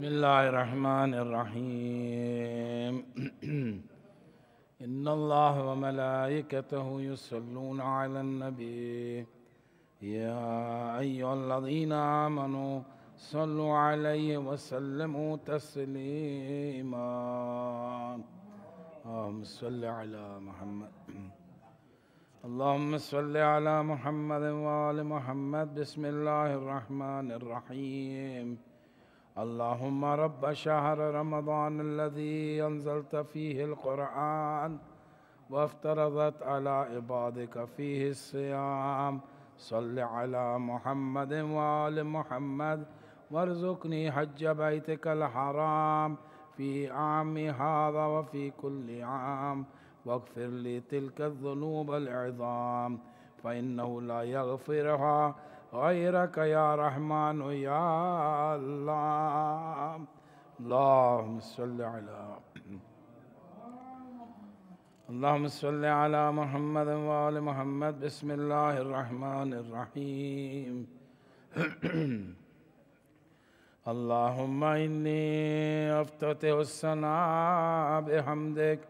بسم الله الرحمن الرحيم إن الله وملائكته يصلون على النبي يا أيها الذين آمنوا صلوا عليه وسلموا تسليما اللهم صل على محمد اللهم صل على محمد وآل محمد بسم الله الرحمن الرحيم اللهم رب شهر رمضان الذي أنزلت فيه القرآن وافترضت على عبادك فيه الصيام صل على محمد وآل محمد وارزقني حج بيتك الحرام في عام هذا وفي كل عام واغفر لي تلك الذنوب العظام فإنه لا يغفرها غيرك يا رحمن يا الله اللهم صل على اللهم صل على محمد وآل محمد بسم الله الرحمن الرحيم اللهم إني أفتتح الثناء بحمدك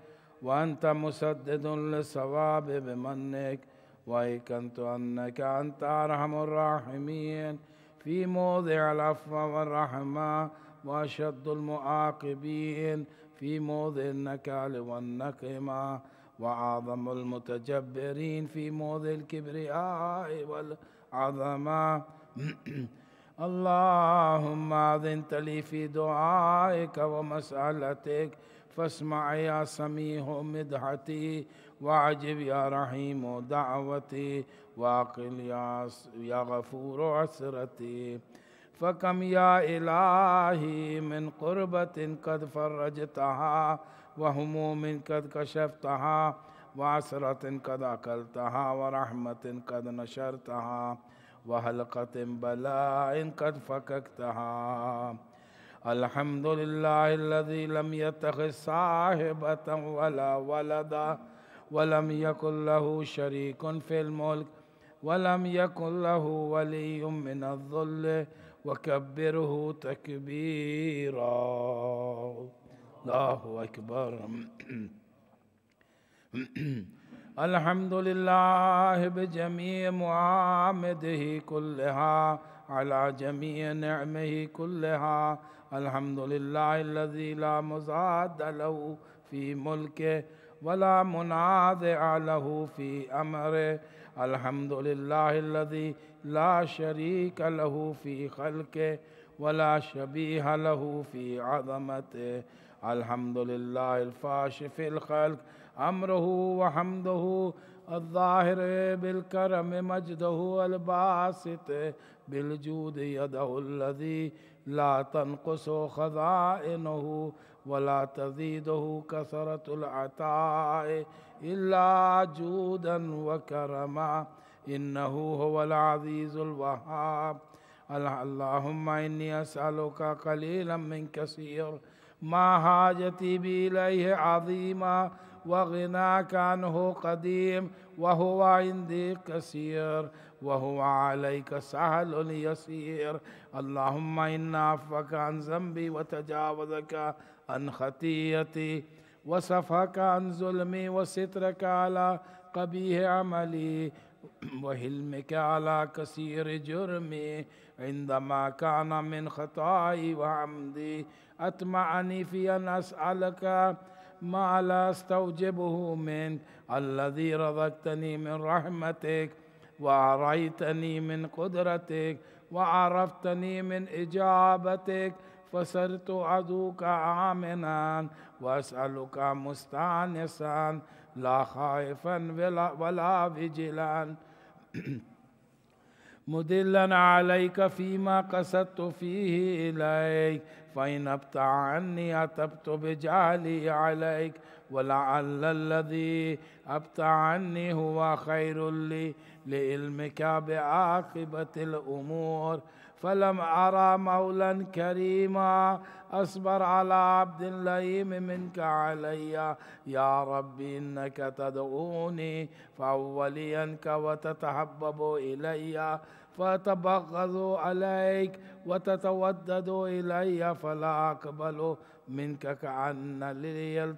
وأنت مسدد للصواب بمنك وأيقنت أنك أنت أرحم الراحمين في موضع العفو والرحمة وأشد المعاقبين في موضع النكال والنقمة وأعظم المتجبرين في موضع الكبرياء والعظمة اللهم أذنت لي في دعائك ومسألتك فاسمع يا سميع مدحتي وعجب يا رحيم دعوتي واقل يا يا غفور عسرتي فكم يا إلهي من قربة قد فرجتها وهموم قد كشفتها وعسرة قد أكلتها ورحمة قد نشرتها وهلقة بلاء قد فككتها الحمد لله الذي لم يتخذ صاحبة ولا ولدا ولم يكن له شريك في الملك ولم يكن له ولي من الظل وكبره تكبيرا الله اكبر الحمد لله بجميع معامده كلها على جميع نعمه كلها الحمد لله الذي لا مزاد له في ملكه ولا مناد فی امر الحمد للہ لا له في خلق ولا شبی في عدمت الحمد للہ الفاش فل الخلق امر و حمدہ ظاہر بالقرم مج دلباسط بلج یاد اللدی لاتن خس ولا تزيده كثرة العطاء إلا جودا وكرما إنه هو العزيز الوهاب اللهم إني أسألك قليلا من كثير ما حاجتي بي إليه عظيما وغناك عنه قديم وهو عندي كثير وهو عليك سهل يسير اللهم إن عفوك عن ذنبي وتجاوزك عن خطيئتي وصفك عن ظلمي وسترك على قبيح عملي وحلمك على كثير جرمي عندما كان من خطائي وعمدي أطمعني في أن أسألك ما لا استوجبه منك الذي رزقتني من رحمتك وأريتني من قدرتك وعرفتني من إجابتك فصرت عدوك عامنا وأسألك مستانسا لا خائفا ولا, ولا بجلا مدلا عليك فيما قصدت فيه إليك فإن أبت عني أتبت بجهلي عليك ولعل الذي أبت عني هو خير لي لعلمك بعاقبة الأمور فلم أرى مولا كريما أصبر على عبد لئيم منك علي يا ربي إنك تدعوني فأوليا وتتحبب إلي فتبغض عليك وتتودد إلي فلا أقبل منك كأن لي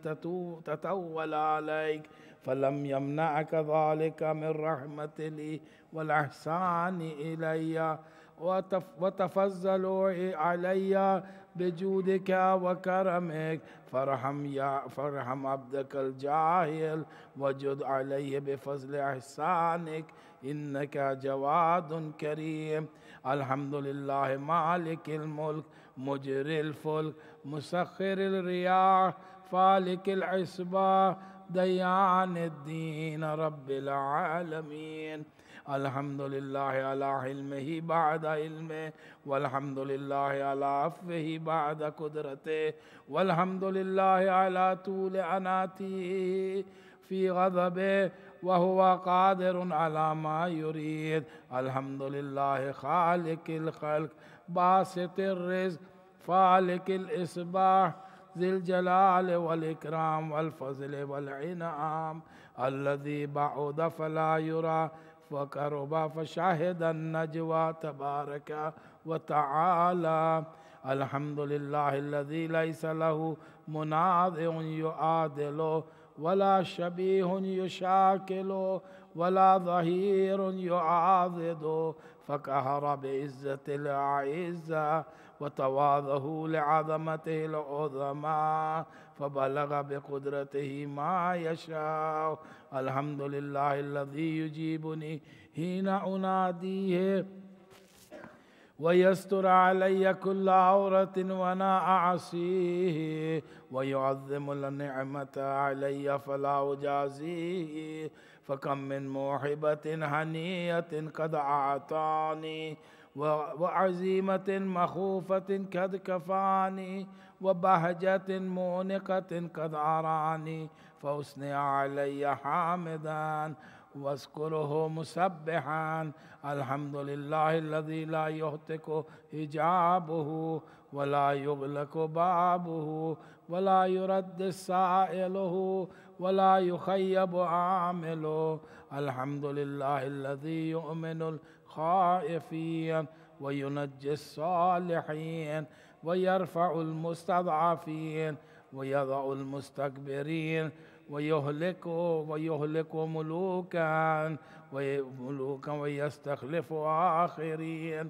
تتول عليك فلم يمنعك ذلك من رحمة لي والإحسان إليّ وتفضلوا علي بجودك وكرمك فارحم يا فارحم عبدك الجاهل وجد عليه بفضل احسانك انك جواد كريم الحمد لله مالك الملك مجري الفلك مسخر الرياح فالك العصبه ديان الدين رب العالمين الحمد للّہ علم ہی بعد علم والحمد الحمد للہ الاف ہی بعد قدرت والحمد للہ للّہ طول اناتی فی غضب وہ قادر العلامہ الحمد للہ خال قل خلق باس تر رض فال قلس دلجلال وکرام و الفضل ونعام الدی باود فلا وقرب فشهد النجوى تبارك وتعالى الحمد لله الذي ليس له مناظع يعادله ولا شبيه يشاكل ولا ظهير يعاضد فكهر بعزة العزة وتواضه لعظمته العظمى فبلغ بقدرته ما يشاء الحمد لله الذي يجيبني حين أناديه ويستر علي كل عورة وأنا أعصيه ويعظم النعمة علي فلا أجازيه فكم من موهبة هنية قد أعطاني وعزيمة مخوفة قد كفاني وبهجة مؤنقة قد عراني فأثني علي حامدا واذكره مسبحا الحمد لله الذي لا يهتك حجابه ولا يغلق بابه ولا يرد سائله ولا يخيب عامله الحمد لله الذي يؤمن الخائفين وينجي الصالحين ويرفع المستضعفين ويضع المستكبرين ويهلك ويهلك ملوكا وملوكا ويستخلف آخرين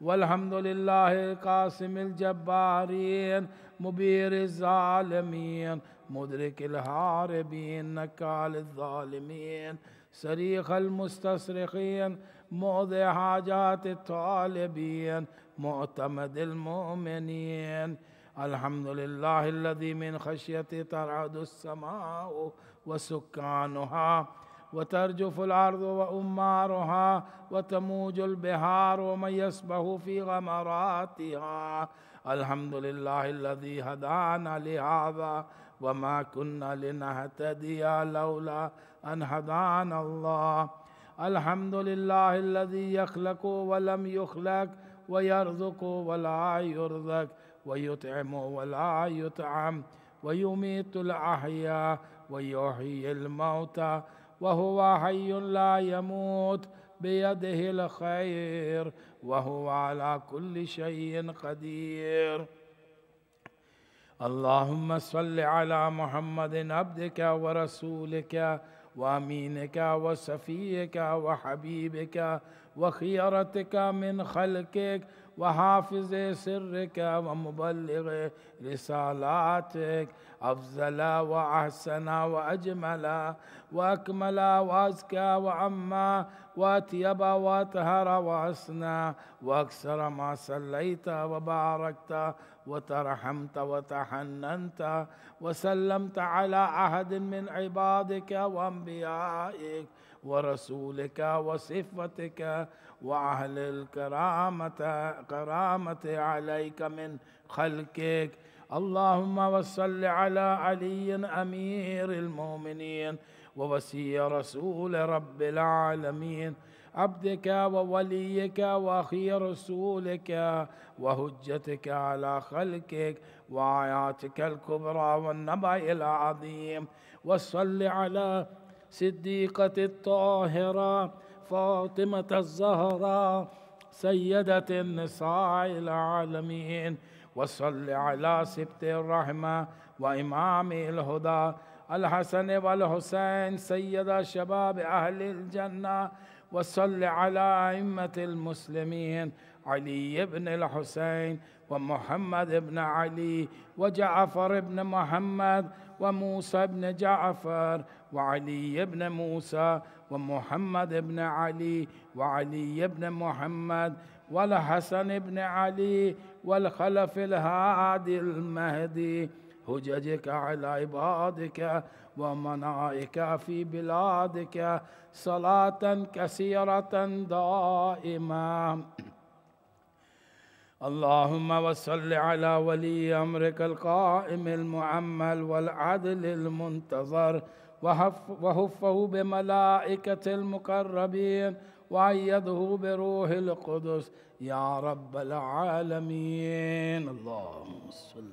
والحمد لله القاسم الجبارين مبير الظالمين مدرك الهاربين نكال الظالمين صريخ المستصرخين موضع حاجات الطالبين معتمد المؤمنين الحمد لله الذي من خشيته ترعد السماء وسكانها وترجف الارض وامارها وتموج البحار ومن يسبه في غمراتها الحمد لله الذي هدانا لهذا وما كنا لنهتدي لولا ان هدانا الله الحمد لله الذي يخلق ولم يخلق ويرزق ولا يرزق ويطعم ولا يطعم ويميت الأحياء ويحيي الموتى وهو حي لا يموت بيده الخير وهو على كل شيء قدير اللهم صل على محمد عبدك ورسولك وامينك وصفيك وحبيبك وخيرتك من خلقك وحافظ سرك ومبلغ رسالاتك أفضلا وأحسنا وأجملا وأكملا وأزكى وعما وأطيب واطهر واسنى وأكثر ما صليت وباركت وترحمت وتحننت وسلمت على أحد من عبادك وأنبيائك ورسولك وصفتك وأهل الكرامة كرامة عليك من خلقك اللهم وصل على علي امير المؤمنين ووسي رسول رب العالمين عبدك ووليك واخي رسولك وهجتك على خلقك وآياتك الكبرى والنبأ العظيم وصل على صديقة الطاهرة فاطمة الزهراء سيدة النساء العالمين وصل على سبت الرحمة وإمام الهدى الحسن والحسين سيد شباب أهل الجنة وصل على أئمة المسلمين علي بن الحسين ومحمد بن علي وجعفر بن محمد وموسى بن جعفر وعلي بن موسى ومحمد بن علي وعلي بن محمد والحسن بن علي والخلف الهادي المهدي هججك على عبادك ومنائك في بلادك صلاة كثيرة دائما اللهم وصل على ولي أمرك القائم المعمل والعدل المنتظر وهفه بملائكة المقربين وعيده بروح القدس يا رب العالمين اللهم صل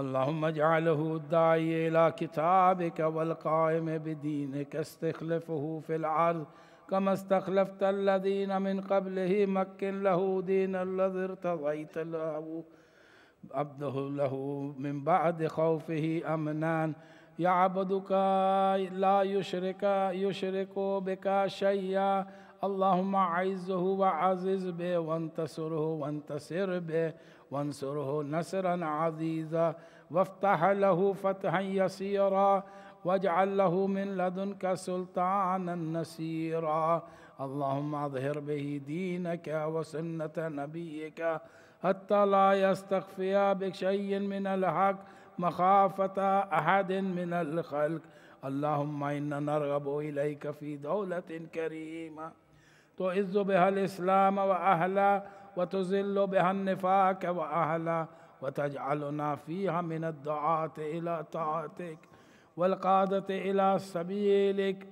اللهم اجعله الداعي إلى كتابك والقائم بدينك استخلفه في العرض كما استخلفت الذين من قبله مكن له دين الذي ارتضيت له عبده له من بعد خوفه أمنان يعبدك لا يشرك يشرك بك شيئا اللهم عزه وعزز به وانتصره وانتصر به وانصره نصرا عزيزا وافتح له فتحا يسيرا واجعل له من لدنك سلطانا نسيرا اللهم اظهر به دينك وسنه نبيك حتى لا يستخفي بشيء من الحق مخافة أحد من الخلق اللهم إنا نرغب إليك في دولة كريمة تعز بها الإسلام وأهله وتزل بها النفاق وأهله وتجعلنا فيها من الدعاة إلى طاعتك والقادة إلى سبيلك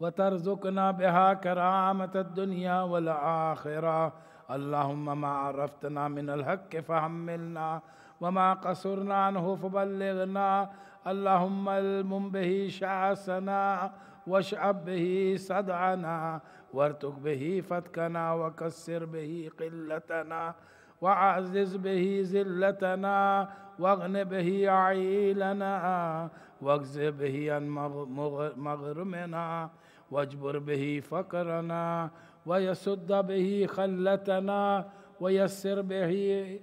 وترزقنا بها كرامة الدنيا والآخرة اللهم ما عرفتنا من الحق فحملنا وما قصرنا عنه فبلغنا اللهم المم به شعثنا واشعب به صدعنا وارتك به فتكنا وكسر به قلتنا وعزز به زلتنا واغن به عيلنا واجز به عن مغرمنا واجبر به فقرنا ويسد به خلتنا ويسر به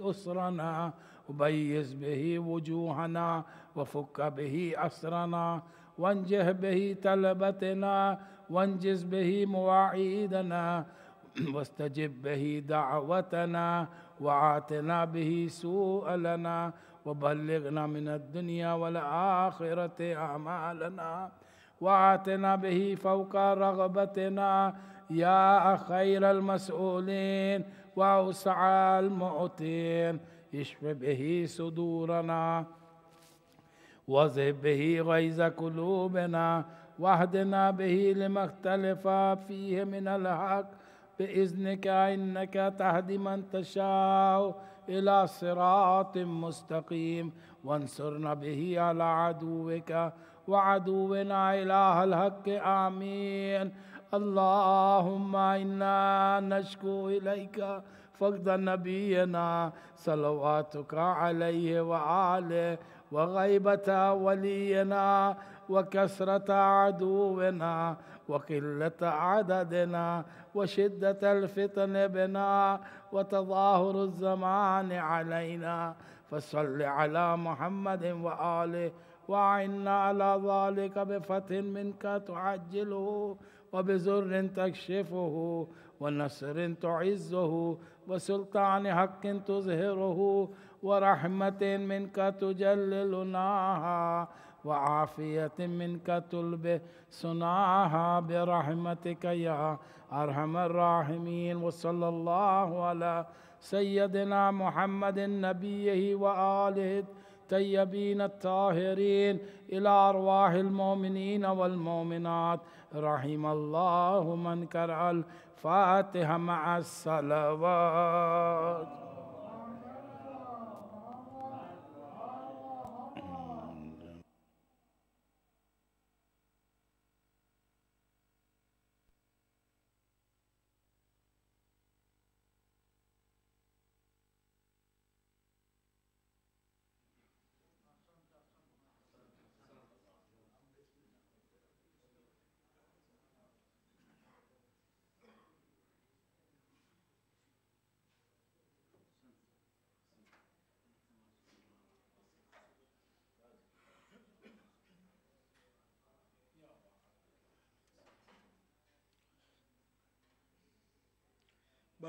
أسرنا وبيز به وجوهنا وفك به أسرنا وانجه به تلبتنا وانجز به مواعيدنا واستجب به دعوتنا وعاتنا به لنا وبلغنا من الدنيا والآخرة أعمالنا وعاتنا به فوق رغبتنا يا خير المسؤولين وأوسع المعطين اشف به صدورنا وذهب به غيظ قلوبنا واهدنا به لما اختلف فيه من الحق بإذنك إنك تهدي من تشاء إلى صراط مستقيم وانصرنا به على عدوك وعدونا إله الحق آمين اللهم إنا نشكو إليك فقد نبينا صلواتك عليه وآله وغيبة ولينا وكسرة عدونا وقلة عددنا وشدة الفتن بنا وتظاهر الزمان علينا فصل على محمد وآله وعنا على ذلك بفتح منك تعجله وبزر تكشفه ونصر تعزه وسلطان حق تظهره ورحمة منك تجللناها وعافية منك تلبه سناها برحمتك يا أرحم الراحمين وصلى الله على سيدنا محمد نبيه وآله الطيبين الطاهرين إلى أرواح المؤمنين والمؤمنات رحم الله من كره فاتحه مع الصلوات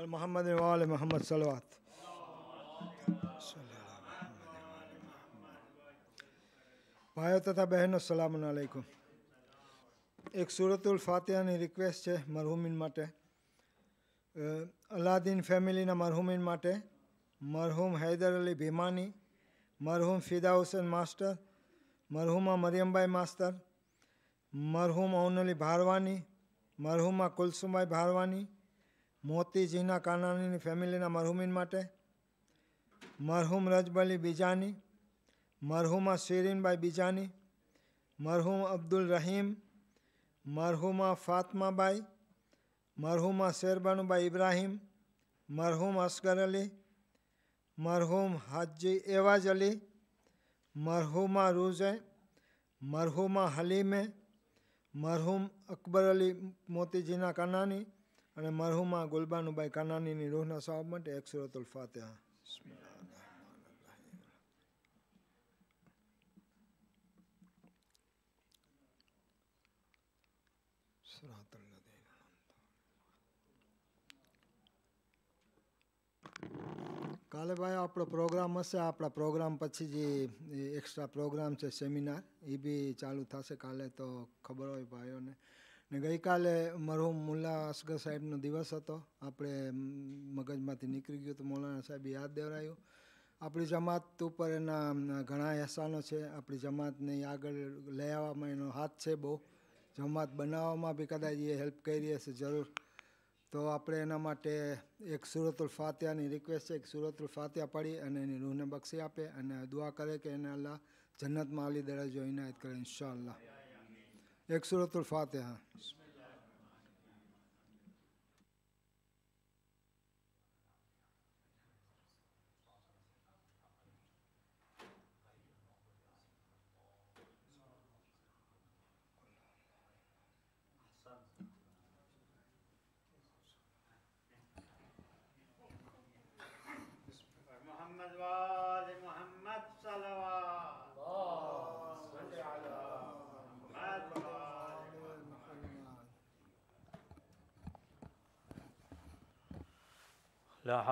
محمد وال محمد سلوات بھائی ترا بہن السلام علیکم ایک سورت ال فاتحہ رکویسٹ ہے اللہ دین فیملی مرحومین مرہومینٹ مرحوم حیدر علی بھمانی مرحوم فیدا حسین ماسٹر مریم بھائی ماسٹر مرحوم اون علی بھاروانی مرہما بھائی بھاروانی موتی جینا کانہنی فیملی مرہمی مرہوم رجبلی بجانی مرہوما شیرین بھائی بجانی مرحوم ابد ال رہیم مرہوما فاطمہ بائی مرہما شیربان بائی ابراہیم مرحوم اسغر علی مرہوم حجی علی مرہوما روزے مرہوما حلیمے مرہوم اکبر علی موتی جینا کان અને મરહુમા ગુલબાનુભાઈ કાનાનીની રૂહના સ્વાબ માટે એક સુરતુલ ફાતેહા કાલે ભાઈ આપણો પ્રોગ્રામ હશે આપણા પ્રોગ્રામ પછી જે એક્સ્ટ્રા પ્રોગ્રામ છે સેમિનાર એ બી ચાલુ થશે કાલે તો ખબર હોય ભાઈઓને ને ગઈકાલે મરહુમ મુલ્લા અસગર સાહેબનો દિવસ હતો આપણે મગજમાંથી નીકળી ગયું તો મૌલાના સાહેબ યાદ દેવરાયું આપણી જમાત ઉપર એના ઘણા અહેસાનો છે આપણી જમાતને આગળ લઈ આવવામાં એનો હાથ છે બહુ જમાત બનાવવામાં બી કદાચ એ હેલ્પ કરી હશે જરૂર તો આપણે એના માટે એક સુરતુલ ફાતિયાની રિક્વેસ્ટ છે એક સુરતુલ ફાતિયા પાડી અને એની રૂહને બક્ષી આપે અને દુઆ કરે કે એને અલ્લાહ જન્નતમાં અલી દરજ્જો એનાયત કરે ઇન્શાલ્લાહ ایک صورت الفاتحہ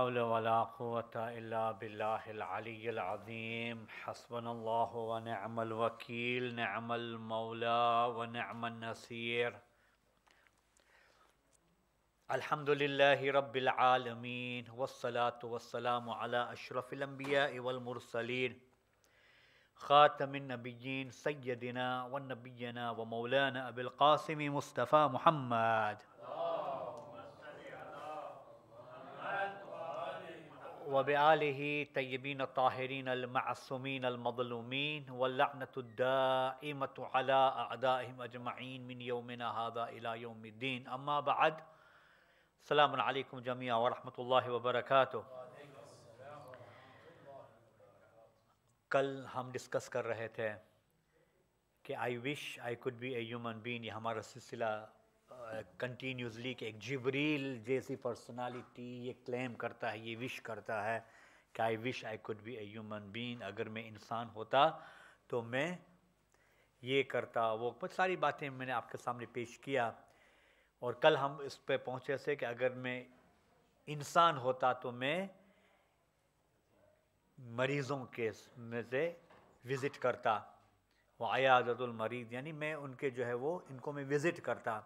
حول ولا قوة إلا بالله العلي العظيم حسبنا الله ونعم الوكيل نعم المولى ونعم النصير الحمد لله رب العالمين والصلاة والسلام على أشرف الأنبياء والمرسلين خاتم النبيين سيدنا ونبينا ومولانا أبي القاسم مصطفى محمد وب علیہ طیبین طاہرین المعََین المبلومین ولنۃ الدعمت ادا اجمعین مین یوم الوم الدین بعد السلام علیکم جميعا ورحمۃ اللہ وبرکاتہ کل ہم ڈسکس کر رہے تھے کہ I wish I could be a human بین یہ ہمارا سلسلہ کنٹینیوزلی کہ ایک جبریل جیسی پرسنالٹی یہ کلیم کرتا ہے یہ وش کرتا ہے کہ I wish I could be a human بین اگر میں انسان ہوتا تو میں یہ کرتا وہ ساری باتیں میں نے آپ کے سامنے پیش کیا اور کل ہم اس پہ پہنچے سے کہ اگر میں انسان ہوتا تو میں مریضوں کے میں سے وزٹ کرتا وہ ایازت المریض یعنی میں ان کے جو ہے وہ ان کو میں وزٹ کرتا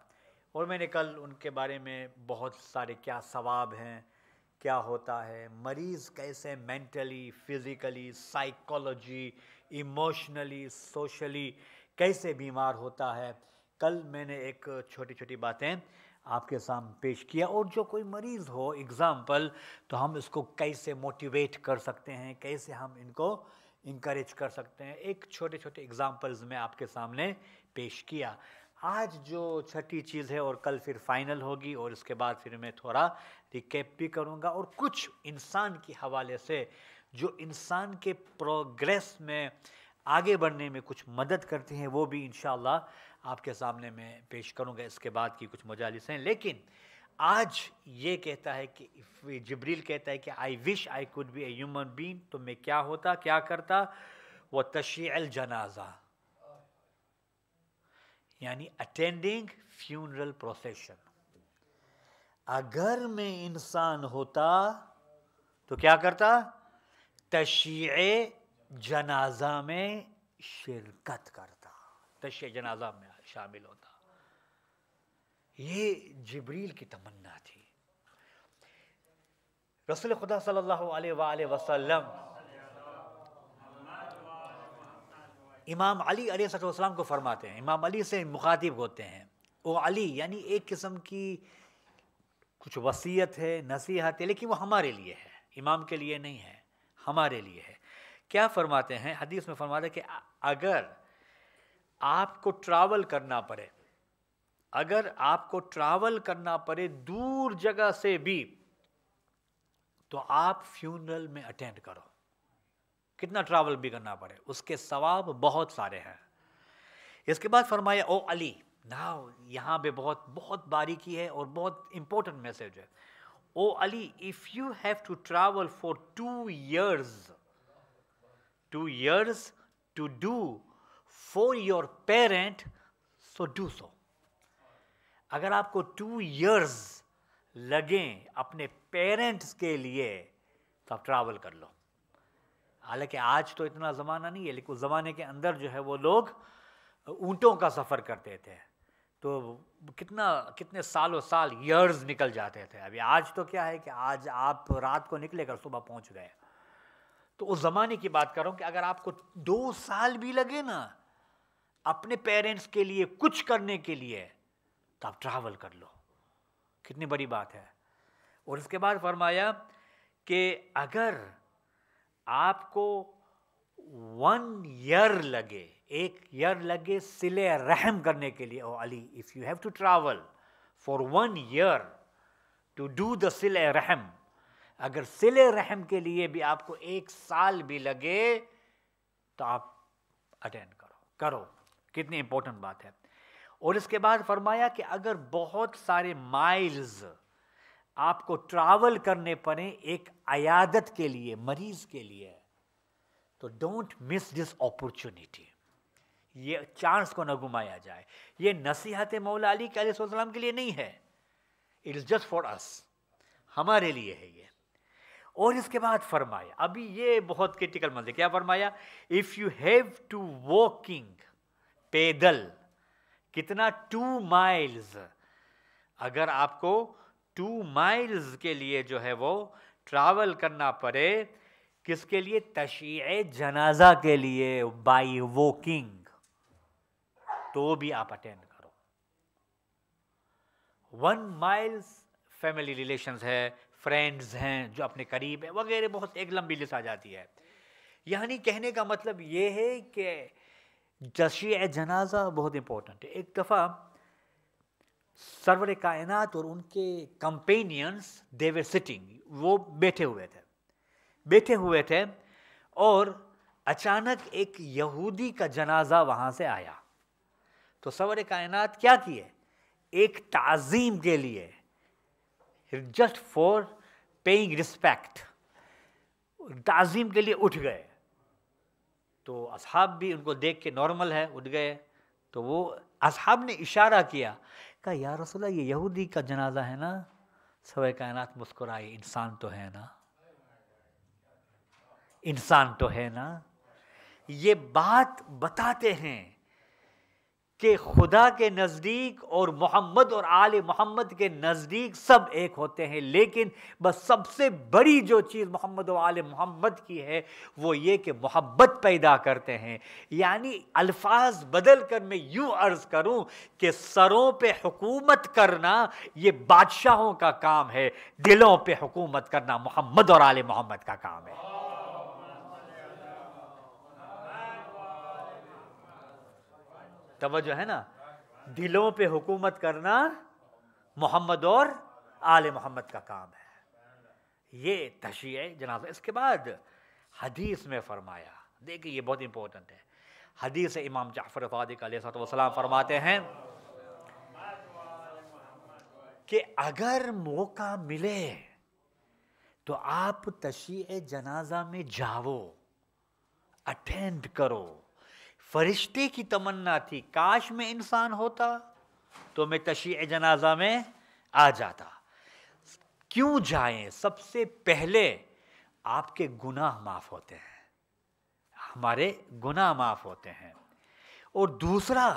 اور میں نے کل ان کے بارے میں بہت سارے کیا ثواب ہیں کیا ہوتا ہے مریض کیسے mentally physically psychology emotionally socially کیسے بیمار ہوتا ہے کل میں نے ایک چھوٹی چھوٹی باتیں آپ کے سامنے پیش کیا اور جو کوئی مریض ہو اگزامپل تو ہم اس کو کیسے موٹیویٹ کر سکتے ہیں کیسے ہم ان کو انکریج کر سکتے ہیں ایک چھوٹے چھوٹے اگزامپلز میں آپ کے سامنے پیش کیا آج جو چھٹی چیز ہے اور کل پھر فائنل ہوگی اور اس کے بعد پھر میں تھوڑا ریکیپ بھی کروں گا اور کچھ انسان کے حوالے سے جو انسان کے پروگریس میں آگے بڑھنے میں کچھ مدد کرتے ہیں وہ بھی انشاءاللہ آپ کے سامنے میں پیش کروں گا اس کے بعد کی کچھ مجالس ہیں لیکن آج یہ کہتا ہے کہ جبریل کہتا ہے کہ I wish I could be a human being تو میں کیا ہوتا کیا کرتا وہ تشیع الجنازہ یعنی اٹینڈنگ فیونرل پروسیشن اگر میں انسان ہوتا تو کیا کرتا تشیع جنازہ میں شرکت کرتا تشیع جنازہ میں شامل ہوتا یہ جبریل کی تمنا تھی رسول خدا صلی اللہ علیہ وآلہ وسلم امام علی علیہ صلی اللہ کو فرماتے ہیں امام علی سے مخاطب ہوتے ہیں وہ علی یعنی ایک قسم کی کچھ وصیت ہے نصیحت ہے لیکن وہ ہمارے لیے ہے امام کے لیے نہیں ہے ہمارے لیے ہے کیا فرماتے ہیں حدیث میں فرماتے ہیں کہ اگر آپ کو ٹراول کرنا پڑے اگر آپ کو ٹراول کرنا پڑے دور جگہ سے بھی تو آپ فیونرل میں اٹینڈ کرو کتنا ٹراول بھی کرنا پڑے اس کے ثواب بہت سارے ہیں اس کے بعد فرمایا او علی نہ باریکی ہے اور بہت امپورٹنٹ میسیج ہے oh Ali if you have to travel for two years two years to do for your parent so do so اگر آپ کو ٹو ایئرز لگیں اپنے پیرنٹس کے لیے تو آپ ٹریول کر لو حالانکہ آج تو اتنا زمانہ نہیں ہے لیکن اس زمانے کے اندر جو ہے وہ لوگ اونٹوں کا سفر کرتے تھے تو کتنا کتنے سالوں سال ایئرز نکل جاتے تھے ابھی آج تو کیا ہے کہ آج آپ رات کو نکلے کر صبح پہنچ گئے تو اس زمانے کی بات کروں کہ اگر آپ کو دو سال بھی لگے نا اپنے پیرنٹس کے لیے کچھ کرنے کے لیے تو آپ ٹریول کر لو کتنی بڑی بات ہے اور اس کے بعد فرمایا کہ اگر آپ کو ون ایئر لگے ایک ایئر لگے سل رحم کرنے کے لیے oh oh, Ali if you have to travel for one year to do the سل رحم اگر سل رحم کے لیے بھی آپ کو ایک سال بھی لگے تو آپ اٹینڈ کرو کرو کتنی امپورٹنٹ بات ہے اور اس کے بعد فرمایا کہ اگر بہت سارے مائلز آپ کو ٹراول کرنے پڑے ایک عیادت کے لیے مریض کے لیے تو ڈونٹ مس دس اپرچونیٹی یہ چانس کو نہ گمایا جائے یہ نصیحت مولا علی کے علیہ السلام کے لیے نہیں ہے it is just for us ہمارے لیے ہے یہ اور اس کے بعد فرمایا ابھی یہ بہت کریٹیکل مزے کیا فرمایا if you have to walking پیدل کتنا ٹو مائلز اگر آپ کو ٹو مائلز کے لیے جو ہے وہ ٹراول کرنا پڑے کس کے لیے تشیع جنازہ کے لیے بائی واکنگ تو بھی آپ اٹینڈ کرو ون مائلز فیملی ریلیشنز ہے فرینڈز ہیں جو اپنے قریب ہیں وغیرہ بہت ایک لمبی لسٹ آ جاتی ہے یعنی کہنے کا مطلب یہ ہے کہ جشیع جنازہ بہت امپورٹنٹ ہے ایک دفعہ سرور کائنات اور ان کے کمپینینس دیور سٹنگ وہ بیٹھے ہوئے تھے بیٹھے ہوئے تھے اور اچانک ایک یہودی کا جنازہ وہاں سے آیا تو سور کائنات کیا کیے ایک تعظیم کے لیے جسٹ فور پیئنگ رسپیکٹ تعظیم کے لیے اٹھ گئے تو اصحاب بھی ان کو دیکھ کے نارمل ہے اٹھ گئے تو وہ اصحاب نے اشارہ کیا کہا یا رسول اللہ یہ یہودی کا جنازہ ہے نا سوئے کائنات مسکرائے انسان تو ہے نا انسان تو ہے نا یہ بات بتاتے ہیں کہ خدا کے نزدیک اور محمد اور آل محمد کے نزدیک سب ایک ہوتے ہیں لیکن بس سب سے بڑی جو چیز محمد و آل محمد کی ہے وہ یہ کہ محبت پیدا کرتے ہیں یعنی الفاظ بدل کر میں یوں عرض کروں کہ سروں پہ حکومت کرنا یہ بادشاہوں کا کام ہے دلوں پہ حکومت کرنا محمد اور آل محمد کا کام ہے توجہ ہے نا دلوں پہ حکومت کرنا محمد اور آل محمد کا کام ہے یہ تشیع جناب اس کے بعد حدیث میں فرمایا دیکھیں یہ بہت امپورٹنٹ ہے حدیث امام جعفر فادق علیہ السلام فرماتے ہیں کہ اگر موقع ملے تو آپ تشیع جنازہ میں جاؤ اٹینڈ کرو فرشتے کی تمنا تھی کاش میں انسان ہوتا تو میں تشیع جنازہ میں آ جاتا کیوں جائیں سب سے پہلے آپ کے گناہ معاف ہوتے ہیں ہمارے گناہ معاف ہوتے ہیں اور دوسرا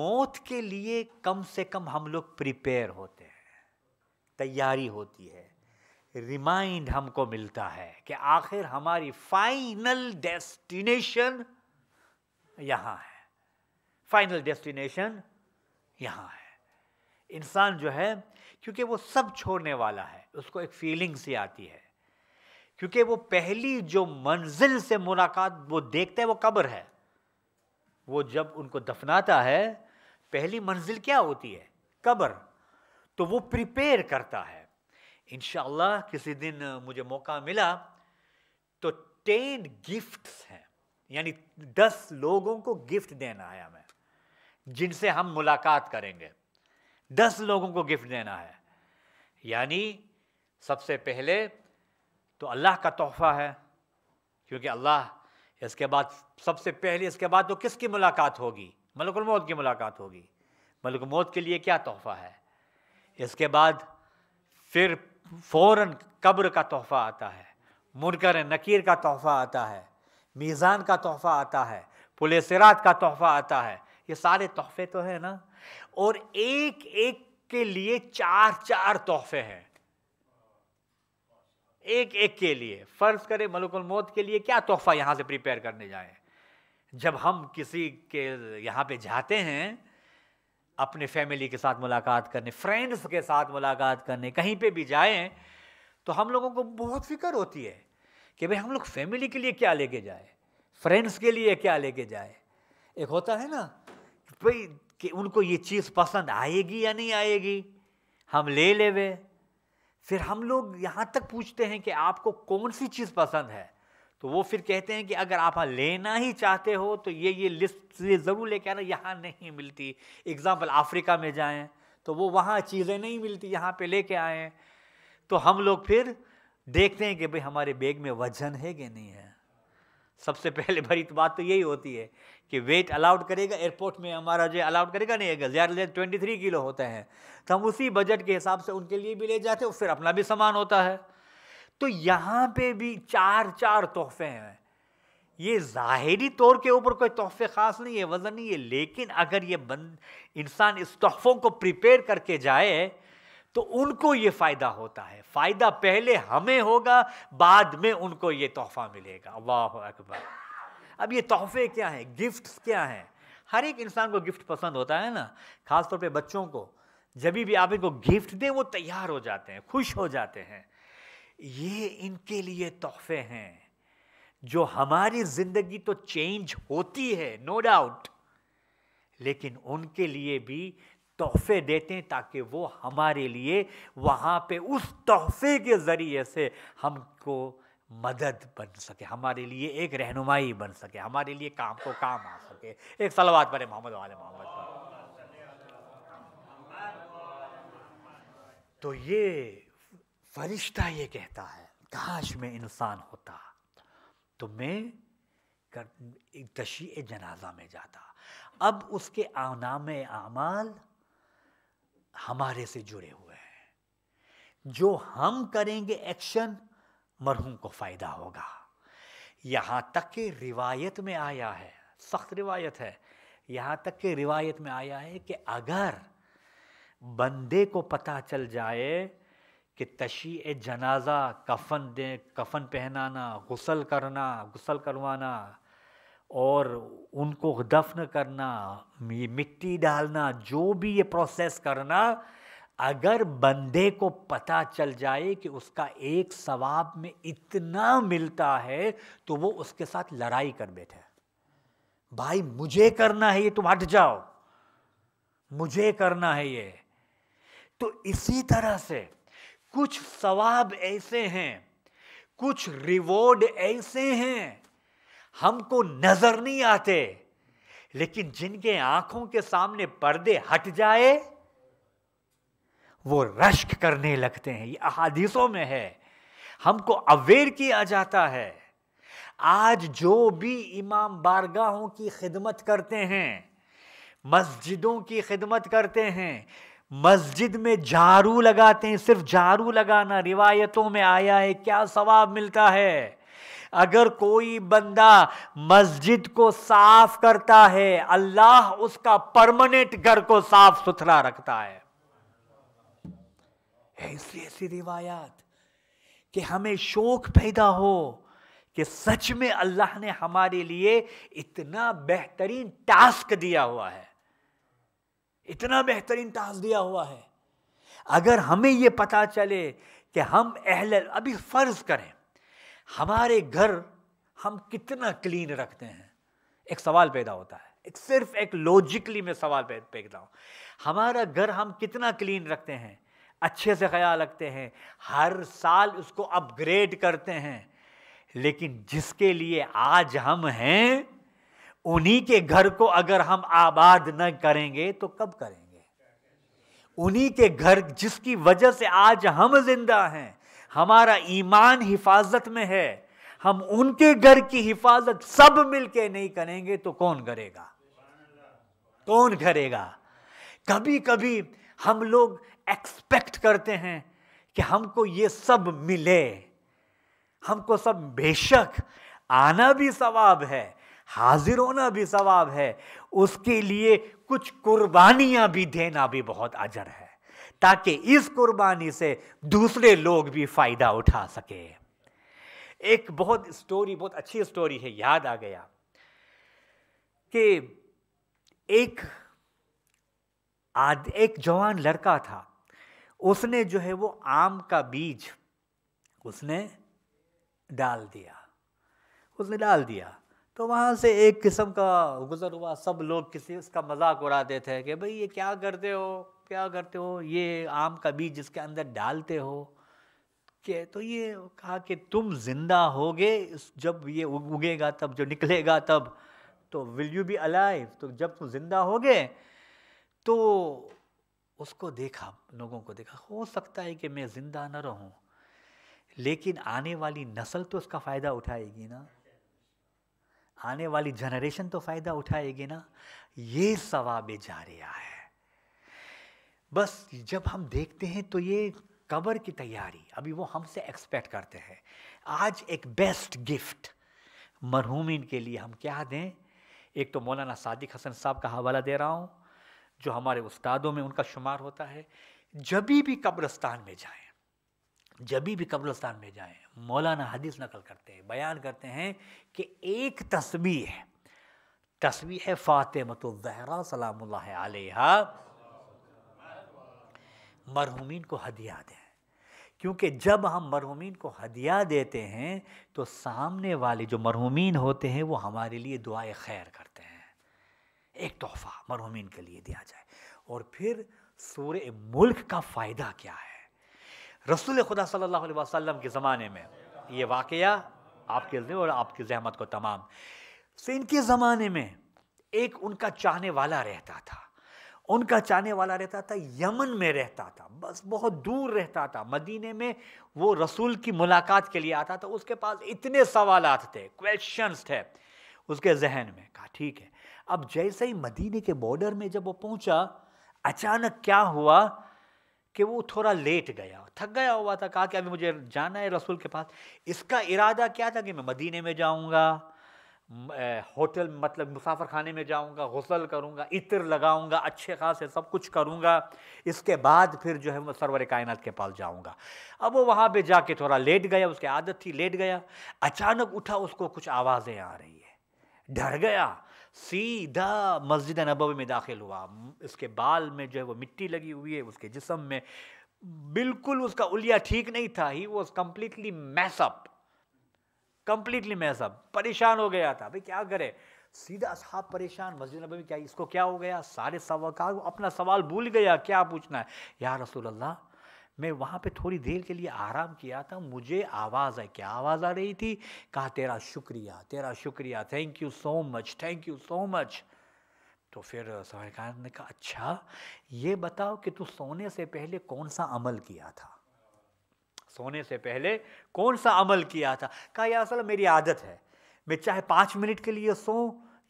موت کے لیے کم سے کم ہم لوگ پریپیئر ہوتے ہیں تیاری ہوتی ہے ریمائنڈ ہم کو ملتا ہے کہ آخر ہماری فائنل ڈیسٹینیشن یہاں ہے فائنل ڈیسٹینیشن یہاں ہے انسان جو ہے کیونکہ وہ سب چھوڑنے والا ہے اس کو ایک فیلنگ سی آتی ہے کیونکہ وہ پہلی جو منزل سے ملاقات وہ دیکھتے ہیں وہ قبر ہے وہ جب ان کو دفناتا ہے پہلی منزل کیا ہوتی ہے قبر تو وہ پریپیر کرتا ہے انشاءاللہ کسی دن مجھے موقع ملا تو ٹین گفٹس ہیں یعنی دس لوگوں کو گفٹ دینا ہے ہمیں جن سے ہم ملاقات کریں گے دس لوگوں کو گفٹ دینا ہے یعنی سب سے پہلے تو اللہ کا تحفہ ہے کیونکہ اللہ اس کے بعد سب سے پہلے اس کے بعد تو کس کی ملاقات ہوگی ملک الموت کی ملاقات ہوگی ملک الموت کے لیے کیا تحفہ ہے اس کے بعد پھر فوراً قبر کا تحفہ آتا ہے مرکر نکیر کا تحفہ آتا ہے میزان کا تحفہ آتا ہے سرات کا تحفہ آتا ہے یہ سارے تحفے تو ہیں نا اور ایک ایک کے لیے چار چار تحفے ہیں ایک ایک کے لیے فرض کرے ملک الموت کے لیے کیا تحفہ یہاں سے پریپیئر کرنے جائیں جب ہم کسی کے یہاں پہ جاتے ہیں اپنے فیملی کے ساتھ ملاقات کرنے فرینڈس کے ساتھ ملاقات کرنے کہیں پہ بھی جائیں تو ہم لوگوں کو بہت فکر ہوتی ہے کہ بھائی ہم لوگ فیملی کے لیے کیا لے کے جائیں فرینڈس کے لیے کیا لے کے جائیں ایک ہوتا ہے نا بھائی کہ ان کو یہ چیز پسند آئے گی یا نہیں آئے گی ہم لے لے وے پھر ہم لوگ یہاں تک پوچھتے ہیں کہ آپ کو کون سی چیز پسند ہے تو وہ پھر کہتے ہیں کہ اگر آپ ہاں لینا ہی چاہتے ہو تو یہ یہ یہ لسٹ ضرور لے کے آنا یہاں نہیں ملتی اگزامپل افریقہ میں جائیں تو وہ وہاں چیزیں نہیں ملتی یہاں پہ لے کے آئیں تو ہم لوگ پھر دیکھتے ہیں کہ بھئی ہمارے بیگ میں وزن ہے کہ نہیں ہے سب سے پہلے بھری تو بات تو یہی ہوتی ہے کہ ویٹ الاؤڈ کرے گا ایئرپورٹ میں ہمارا جو الاؤڈ کرے گا نہیں زیادہ زیادہ ٹوئنٹی تھری کلو ہوتا ہے تو ہم اسی بجٹ کے حساب سے ان کے لیے بھی لے جاتے اور پھر اپنا بھی سامان ہوتا ہے تو یہاں پہ بھی چار چار تحفے ہیں یہ ظاہری طور کے اوپر کوئی تحفے خاص نہیں ہے وزن نہیں ہے لیکن اگر یہ بند انسان اس تحفوں کو پریپیئر کر کے جائے تو ان کو یہ فائدہ ہوتا ہے فائدہ پہلے ہمیں ہوگا بعد میں ان کو یہ تحفہ ملے گا اللہ اکبر اب یہ تحفے کیا ہیں گفٹ کیا ہیں ہر ایک انسان کو گفٹ پسند ہوتا ہے نا خاص طور پہ بچوں کو جبھی بھی آپ ان کو گفٹ دیں وہ تیار ہو جاتے ہیں خوش ہو جاتے ہیں یہ ان کے لیے تحفے ہیں جو ہماری زندگی تو چینج ہوتی ہے نو no ڈاؤٹ لیکن ان کے لیے بھی تحفے دیتے ہیں تاکہ وہ ہمارے لیے وہاں پہ اس تحفے کے ذریعے سے ہم کو مدد بن سکے ہمارے لیے ایک رہنمائی بن سکے ہمارے لیے کام کو کام آ سکے ایک سلوات پر محمد والے محمد پر تو یہ فرشتہ یہ کہتا ہے کاش میں انسان ہوتا تو میں تشیع جنازہ میں جاتا اب اس کے آنام اعمال ہمارے سے جڑے ہوئے ہیں جو ہم کریں گے ایکشن مرحوم کو فائدہ ہوگا یہاں تک کہ روایت میں آیا ہے سخت روایت ہے یہاں تک کہ روایت میں آیا ہے کہ اگر بندے کو پتہ چل جائے کہ تشیع جنازہ کفن دے کفن پہنانا غسل کرنا غسل کروانا اور ان کو دفن کرنا یہ مٹی ڈالنا جو بھی یہ پروسیس کرنا اگر بندے کو پتہ چل جائے کہ اس کا ایک ثواب میں اتنا ملتا ہے تو وہ اس کے ساتھ لڑائی کر بیٹھے بھائی مجھے کرنا ہے یہ تم ہٹ جاؤ مجھے کرنا ہے یہ تو اسی طرح سے کچھ ثواب ایسے ہیں کچھ ریوارڈ ایسے ہیں ہم کو نظر نہیں آتے لیکن جن کے آنکھوں کے سامنے پردے ہٹ جائے وہ رشک کرنے لگتے ہیں یہ احادیثوں میں ہے ہم کو اویئر کیا جاتا ہے آج جو بھی امام بارگاہوں کی خدمت کرتے ہیں مسجدوں کی خدمت کرتے ہیں مسجد میں جھاڑو لگاتے ہیں صرف جھاڑو لگانا روایتوں میں آیا ہے کیا ثواب ملتا ہے اگر کوئی بندہ مسجد کو صاف کرتا ہے اللہ اس کا پرمنٹ گھر کو صاف ستھرا رکھتا ہے ایسی ایسی روایات کہ ہمیں شوق پیدا ہو کہ سچ میں اللہ نے ہمارے لیے اتنا بہترین ٹاسک دیا ہوا ہے اتنا بہترین ٹاسک دیا ہوا ہے اگر ہمیں یہ پتا چلے کہ ہم اہل ابھی فرض کریں ہمارے گھر ہم کتنا کلین رکھتے ہیں ایک سوال پیدا ہوتا ہے ایک صرف ایک لوجیکلی میں سوال پیدا ہوں ہمارا گھر ہم کتنا کلین رکھتے ہیں اچھے سے خیال رکھتے ہیں ہر سال اس کو اپ گریڈ کرتے ہیں لیکن جس کے لیے آج ہم ہیں انہی کے گھر کو اگر ہم آباد نہ کریں گے تو کب کریں گے انہی کے گھر جس کی وجہ سے آج ہم زندہ ہیں ہمارا ایمان حفاظت میں ہے ہم ان کے گھر کی حفاظت سب مل کے نہیں کریں گے تو کون کرے گا کون کرے گا کبھی کبھی ہم لوگ ایکسپیکٹ کرتے ہیں کہ ہم کو یہ سب ملے ہم کو سب بے شک آنا بھی ثواب ہے حاضر ہونا بھی ثواب ہے اس کے لیے کچھ قربانیاں بھی دینا بھی بہت اجر ہے تاکہ اس قربانی سے دوسرے لوگ بھی فائدہ اٹھا سکے ایک بہت اسٹوری بہت اچھی اسٹوری ہے یاد آ گیا کہ ایک ایک جوان لڑکا تھا اس نے جو ہے وہ آم کا بیج اس نے ڈال دیا اس نے ڈال دیا تو وہاں سے ایک قسم کا گزر ہوا سب لوگ کسی اس کا مذاق اڑاتے تھے کہ بھئی یہ کیا کرتے ہو کیا کرتے ہو یہ آم کا بیج جس کے اندر ڈالتے ہو کہ تو یہ کہا کہ تم زندہ ہوگے جب یہ اگے گا تب جو نکلے گا تب تو ول یو بی الائیو تو جب تم زندہ ہوگے تو اس کو دیکھا لوگوں کو دیکھا ہو سکتا ہے کہ میں زندہ نہ رہوں لیکن آنے والی نسل تو اس کا فائدہ اٹھائے گی نا آنے والی جنریشن تو فائدہ اٹھائے گی نا یہ سواب جاریہ ہے بس جب ہم دیکھتے ہیں تو یہ قبر کی تیاری ابھی وہ ہم سے ایکسپیکٹ کرتے ہیں آج ایک بیسٹ گفٹ مرحومین کے لیے ہم کیا دیں ایک تو مولانا صادق حسن صاحب کا حوالہ دے رہا ہوں جو ہمارے استادوں میں ان کا شمار ہوتا ہے جبھی بھی قبرستان میں جائیں جبھی بھی قبرستان میں جائیں مولانا حدیث نقل کرتے ہیں بیان کرتے ہیں کہ ایک تصویر ہے تصویر ہے فاتح سلام اللہ علیہ مرحومین کو ہدیہ دیں کیونکہ جب ہم مرحومین کو ہدیہ دیتے ہیں تو سامنے والے جو مرحومین ہوتے ہیں وہ ہمارے لیے دعائے خیر کرتے ہیں ایک تحفہ مرحومین کے لیے دیا جائے اور پھر سورہ ملک کا فائدہ کیا ہے رسول خدا صلی اللہ علیہ وسلم کے زمانے میں یہ واقعہ آپ کے اور آپ کی زحمت کو تمام سو ان کے زمانے میں ایک ان کا چاہنے والا رہتا تھا ان کا چاہنے والا رہتا تھا یمن میں رہتا تھا بس بہت دور رہتا تھا مدینے میں وہ رسول کی ملاقات کے لیے آتا تھا اس کے پاس اتنے سوالات تھے کویشچنس تھے اس کے ذہن میں کہا ٹھیک ہے اب جیسے ہی مدینے کے بارڈر میں جب وہ پہنچا اچانک کیا ہوا کہ وہ تھوڑا لیٹ گیا تھک گیا ہوا تھا کہا کہ ابھی مجھے جانا ہے رسول کے پاس اس کا ارادہ کیا تھا کہ میں مدینے میں جاؤں گا ہوٹل مطلب مسافر خانے میں جاؤں گا غسل کروں گا عطر لگاؤں گا اچھے خاصے سب کچھ کروں گا اس کے بعد پھر جو ہے وہ سرور کائنات کے پاس جاؤں گا اب وہ وہاں پہ جا کے تھوڑا لیٹ گیا اس کی عادت تھی لیٹ گیا اچانک اٹھا اس کو کچھ آوازیں آ رہی ہے ڈر گیا سیدھا مسجد نبو میں داخل ہوا اس کے بال میں جو ہے وہ مٹی لگی ہوئی ہے اس کے جسم میں بالکل اس کا الیا ٹھیک نہیں تھا ہی وہ کمپلیٹلی میس اپ کمپلیٹلی میں ایسا پریشان ہو گیا تھا بھائی کیا کرے سیدھا اصحاب پریشان مسجد نبی میں کیا اس کو کیا ہو گیا سارے سوقار اپنا سوال بھول گیا کیا پوچھنا ہے یا رسول اللہ میں وہاں پہ تھوڑی دیر کے لیے آرام کیا تھا مجھے آواز ہے کیا آواز آ رہی تھی کہا تیرا شکریہ تیرا شکریہ thank you so much thank you so much تو پھر سوال نے کہا اچھا یہ بتاؤ کہ تو سونے سے پہلے کون سا عمل کیا تھا سونے سے پہلے کون سا عمل کیا تھا کہا یہ اصل میری عادت ہے میں چاہے پانچ منٹ کے لیے سو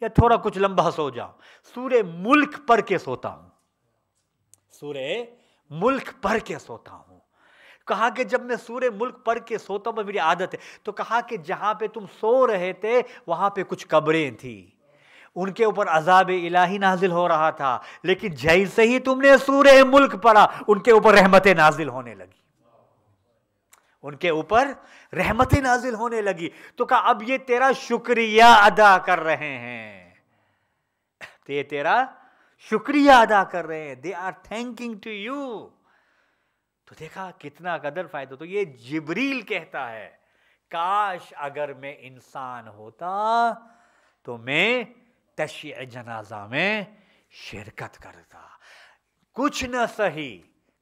یا تھوڑا کچھ لمبا سو جاؤں سورہ ملک پڑھ کے سوتا ہوں سورہ ملک پڑھ کے سوتا ہوں کہا کہ جب میں سورہ ملک پڑھ کے سوتا ہوں میری عادت ہے تو کہا کہ جہاں پہ تم سو رہے تھے وہاں پہ کچھ قبریں تھیں ان کے اوپر عذاب الہی نازل ہو رہا تھا لیکن جیسے ہی تم نے سورہ ملک پڑھا ان کے اوپر رحمتیں نازل ہونے لگی ان کے اوپر رحمت نازل ہونے لگی تو کہا اب یہ تیرا شکریہ ادا کر رہے ہیں تو یہ تیرا شکریہ ادا کر رہے ہیں they are thanking to you تو دیکھا کتنا قدر فائدہ تو یہ جبریل کہتا ہے کاش اگر میں انسان ہوتا تو میں تشیع جنازہ میں شرکت کرتا کچھ نہ صحیح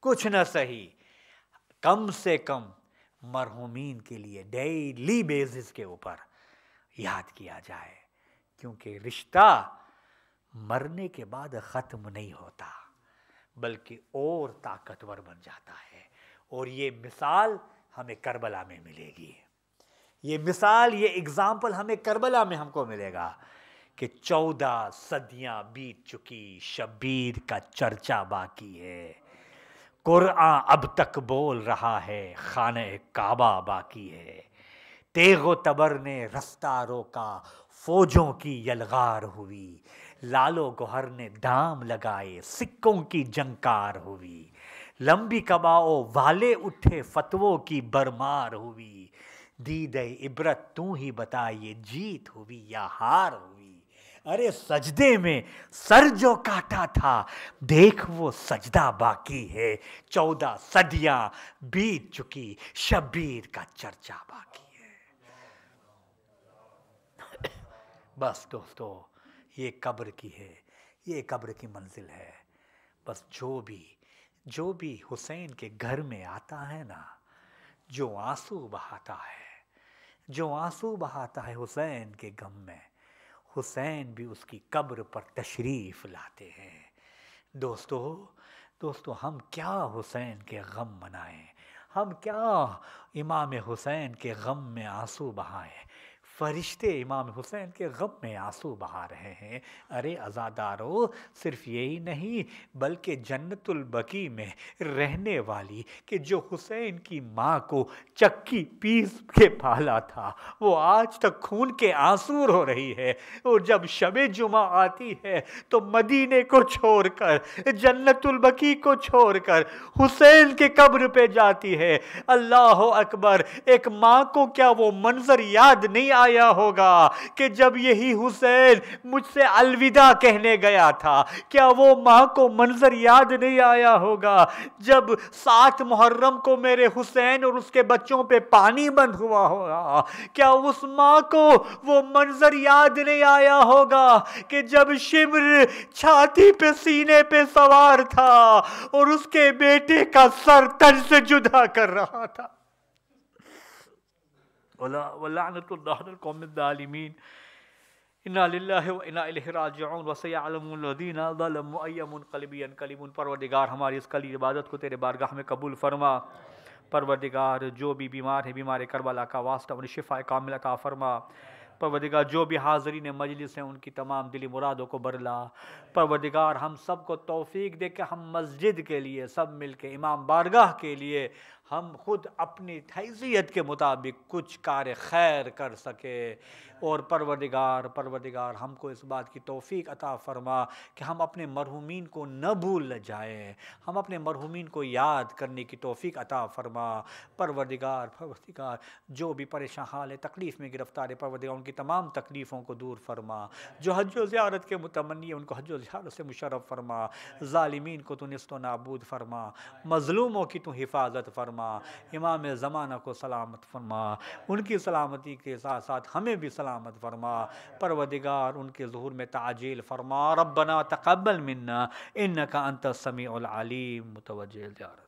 کچھ نہ صحیح کم سے کم مرحومین کے لیے ڈیلی بیسس کے اوپر یاد کیا جائے کیونکہ رشتہ مرنے کے بعد ختم نہیں ہوتا بلکہ اور طاقتور بن جاتا ہے اور یہ مثال ہمیں کربلا میں ملے گی یہ مثال یہ اگزامپل ہمیں کربلا میں ہم کو ملے گا کہ چودہ صدیاں بیت چکی شبیر کا چرچا باقی ہے قرآن اب تک بول رہا ہے خانہ کعبہ باقی ہے تیغ و تبر نے رستہ روکا فوجوں کی یلغار ہوئی لالو گوہر نے دام لگائے سکوں کی جنکار ہوئی لمبی کباؤ والے اٹھے فتو کی برمار ہوئی دید عبرت تو ہی بتا یہ جیت ہوئی یا ہار ہوئی ارے سجدے میں سر جو کاٹا تھا دیکھ وہ سجدہ باقی ہے چودہ صدیاں بیت چکی شبیر کا چرچا باقی ہے بس دوستو یہ قبر کی ہے یہ قبر کی منزل ہے بس جو بھی جو بھی حسین کے گھر میں آتا ہے نا جو آنسو بہاتا ہے جو آنسو بہاتا ہے حسین کے گم میں حسین بھی اس کی قبر پر تشریف لاتے ہیں دوستو دوستو ہم کیا حسین کے غم منائیں ہم کیا امام حسین کے غم میں آنسو بہائیں فرشتے امام حسین کے غم میں آنسو بہا رہے ہیں ارے ازادارو صرف یہی نہیں بلکہ جنت البقی میں رہنے والی کہ جو حسین کی ماں کو چکی پیس کے پالا تھا وہ آج تک خون کے آنسو رو رہی ہے اور جب شب جمعہ آتی ہے تو مدینے کو چھوڑ کر جنت البقی کو چھوڑ کر حسین کے قبر پہ جاتی ہے اللہ اکبر ایک ماں کو کیا وہ منظر یاد نہیں آیا ہوگا کہ جب یہی حسین مجھ سے الوداع کہنے گیا تھا کیا وہ ماں کو منظر یاد نہیں آیا ہوگا جب سات محرم کو میرے حسین اور اس کے بچوں پہ پانی بند ہوا ہوگا کیا اس ماں کو وہ منظر یاد نہیں آیا ہوگا کہ جب شمر چھاتی پہ سینے پہ سوار تھا اور اس کے بیٹے کا سر تن سے جدا کر رہا تھا قلبی انقلب پروردگار ہماری اس کلی عبادت کو تیرے بارگاہ میں قبول فرما پروردگار جو بھی بیمار ہے بیمار کربلا کا واسطہ انہیں شفا عطا فرما پروردگار جو بھی حاضرین مجلس ہیں ان کی تمام دلی مرادوں کو برلا پروردگار ہم سب کو توفیق دے کہ ہم مسجد کے لیے سب مل کے امام بارگاہ کے لیے ہم خود اپنی حیثیت کے مطابق کچھ کار خیر کر سکے اور پروردگار پروردگار ہم کو اس بات کی توفیق عطا فرما کہ ہم اپنے مرحومین کو نہ بھول جائیں ہم اپنے مرحومین کو یاد کرنے کی توفیق عطا فرما پروردگار پروردگار جو بھی پریشان ہے تکلیف میں گرفتار ہے پروردگار ان کی تمام تکلیفوں کو دور فرما جو حج و زیارت کے متمنی ان کو حج و زیارت سے مشرف فرما ظالمین کو تو نست و نابود فرما مظلوموں کی تو حفاظت فرما فرما امام زمانہ کو سلامت فرما ان کی سلامتی کے ساتھ ساتھ ہمیں بھی سلامت فرما پروردگار ان کے ظہور میں تعجیل فرما ربنا تقبل منا انکا انت السمیع العلیم متوجہ زیارت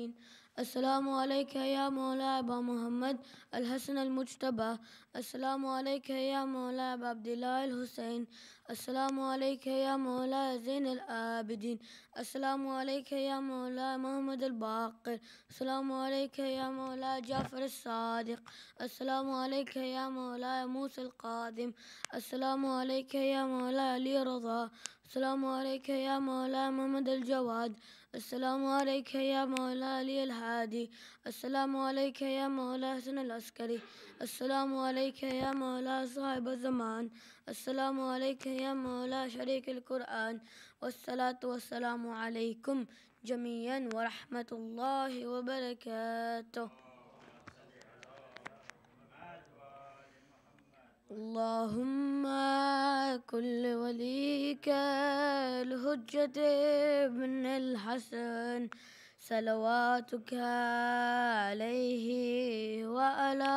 العالمين السلام عليك يا مولاي أبا محمد الحسن المجتبى السلام عليك يا مولاي أبا عبد الله الحسين السلام عليك يا مولاي زين العابدين السلام عليك يا مولاي محمد الباقر السلام عليك يا مولاي جعفر الصادق السلام عليك يا مولاي موسى القادم السلام عليك يا مولاي علي رضا السلام عليك يا مولاي محمد الجواد السلام عليك يا مولاي الهادي السلام عليك يا مولا حسن العسكري السلام عليك يا مولا صاحب الزمان السلام عليك يا مولا شريك القرآن والصلاة والسلام عليكم جميعا ورحمة الله وبركاته اللهم كل وليك الهجة ابن الحسن صلواتك عليه وعلى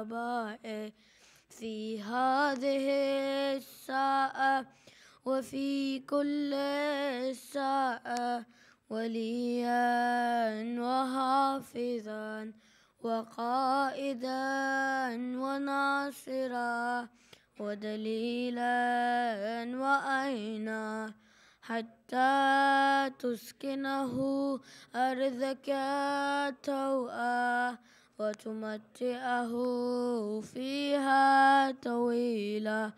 آبائه في هذه الساعة وفي كل ساعة وليا وحافظا وقائدا وناصرا ودليلا وأينا حتى تسكنه أرضك توءا وتمتئه فيها طويلا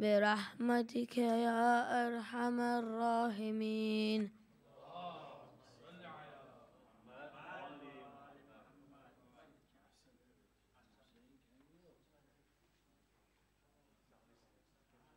برحمتك يا أرحم الراحمين